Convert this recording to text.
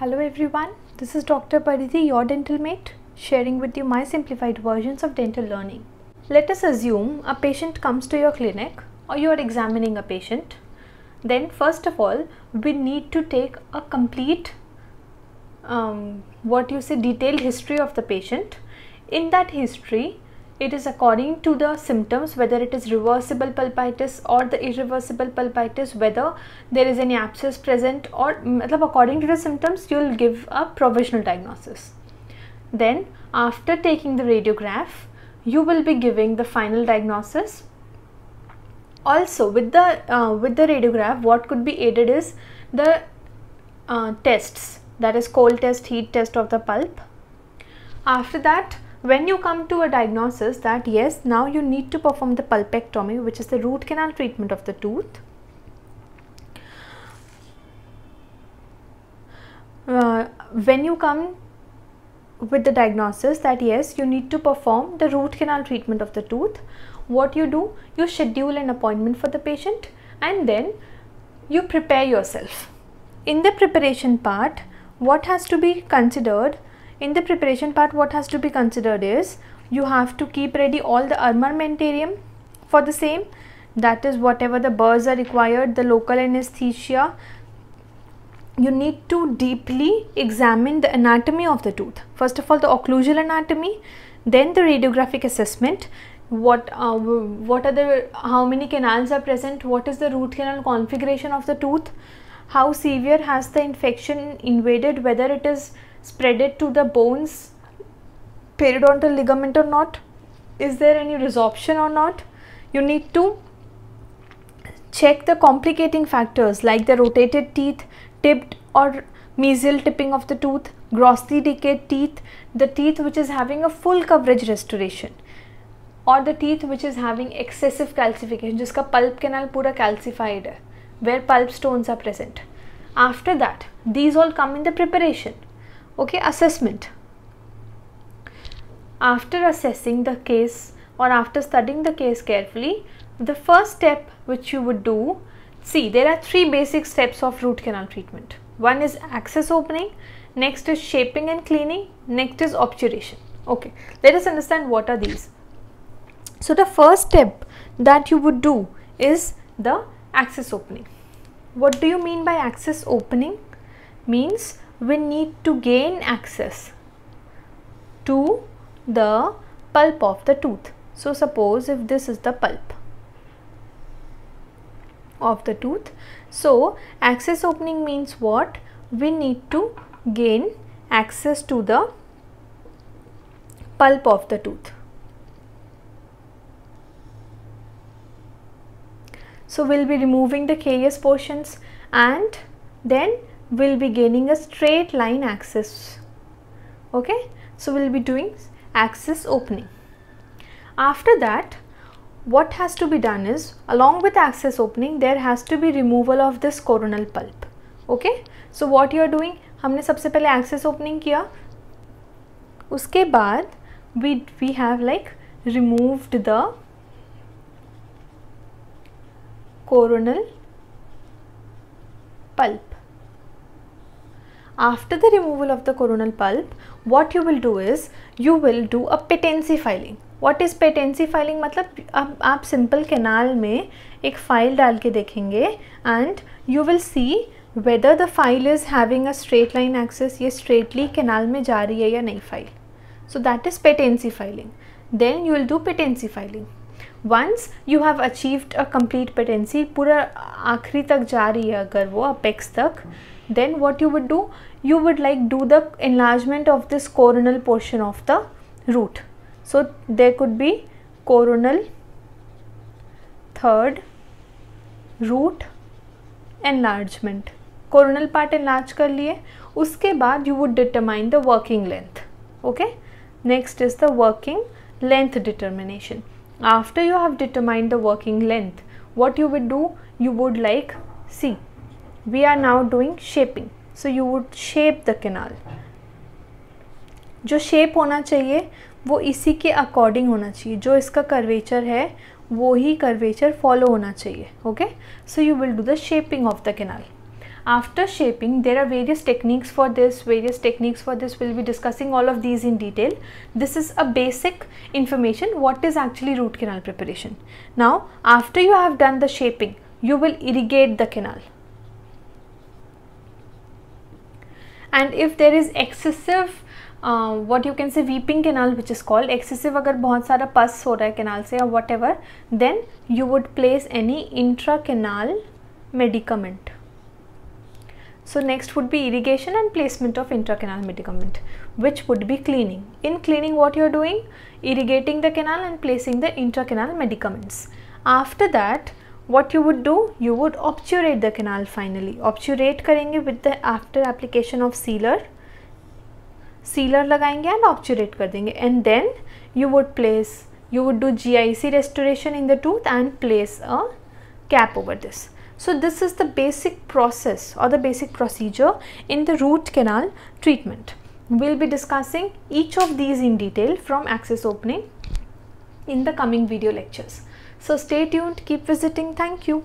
Hello everyone, this is Dr. Paridhi, your dental mate, sharing with you my simplified versions of dental learning. Let us assume a patient comes to your clinic or you are examining a patient. Then first of all, we need to take a complete, um, what you say, detailed history of the patient. In that history, it is according to the symptoms whether it is reversible pulpitis or the irreversible pulpitis whether there is any abscess present or according to the symptoms you will give a provisional diagnosis then after taking the radiograph you will be giving the final diagnosis also with the uh, with the radiograph what could be aided is the uh, tests that is cold test heat test of the pulp after that when you come to a diagnosis that yes now you need to perform the pulpectomy which is the root canal treatment of the tooth uh, when you come with the diagnosis that yes you need to perform the root canal treatment of the tooth what you do you schedule an appointment for the patient and then you prepare yourself in the preparation part what has to be considered in the preparation part what has to be considered is you have to keep ready all the armamentarium for the same that is whatever the burrs are required the local anesthesia you need to deeply examine the anatomy of the tooth first of all the occlusal anatomy then the radiographic assessment what uh, what are the how many canals are present what is the root canal configuration of the tooth how severe has the infection invaded whether it is spread it to the bones, periodontal ligament or not? Is there any resorption or not? You need to check the complicating factors like the rotated teeth, tipped or mesial tipping of the tooth, grossly decayed teeth, the teeth which is having a full coverage restoration or the teeth which is having excessive calcification जिसका pulp canal पूरा calcified है where pulp stones are present. After that, these all come in the preparation okay assessment after assessing the case or after studying the case carefully the first step which you would do see there are three basic steps of root canal treatment one is access opening next is shaping and cleaning next is obturation okay let us understand what are these so the first step that you would do is the access opening what do you mean by access opening means we need to gain access to the pulp of the tooth. So suppose if this is the pulp of the tooth. So access opening means what? We need to gain access to the pulp of the tooth. So we'll be removing the carious portions and then will be gaining a straight line axis okay so we'll be doing axis opening after that what has to be done is along with axis opening there has to be removal of this coronal pulp okay so what you are doing हमने सबसे पहले axis opening किया uske बाद we we have like removed the coronal pulp after the removal of the coronal pulp what you will do is you will do a patency filing what is patency filing मतलब अब आप simple canal में एक file डाल के देखेंगे and you will see whether the file is having a straight line access ये straightly canal में जा रही है या नहीं file so that is patency filing then you will do patency filing once you have achieved a complete patency पूरा आखिरी तक जा रही है अगर वो अपेक्स तक then what you would do you would like do the enlargement of this coronal portion of the root so they could be coronal third root enlargement coronal part enlarge कर लिए उसके बाद you would determine the working length okay next is the working length determination after you have determined the working length what you would do you would like see we are now doing shaping so you would shape the canal जो shape होना चाहिए वो इसी के according होना चाहिए जो इसका curvature है वो ही curvature follow होना चाहिए okay so you will do the shaping of the canal after shaping there are various techniques for this various techniques for this we'll be discussing all of these in detail this is a basic information what is actually root canal preparation now after you have done the shaping you will irrigate the canal and if there is excessive uh, what you can say, weeping canal, which is called excessive, अगर बहुत सारा पस हो रहा है canal से या whatever then you would place any intra canal medicament. So next would be irrigation and placement of intracanal medicament which would be cleaning. In cleaning what you are doing? Irrigating the canal and placing the intracanal medicaments. After that what you would do? You would obturate the canal finally. Obturate करेंगे with the after application of sealer. Sealer लगाएंगे and obturate कर देंगे and then you would place you would do GIC restoration in the tooth and place a cap over this. So this is the basic process or the basic procedure in the root canal treatment. We'll be discussing each of these in detail from access opening in the coming video lectures. So stay tuned, keep visiting. Thank you.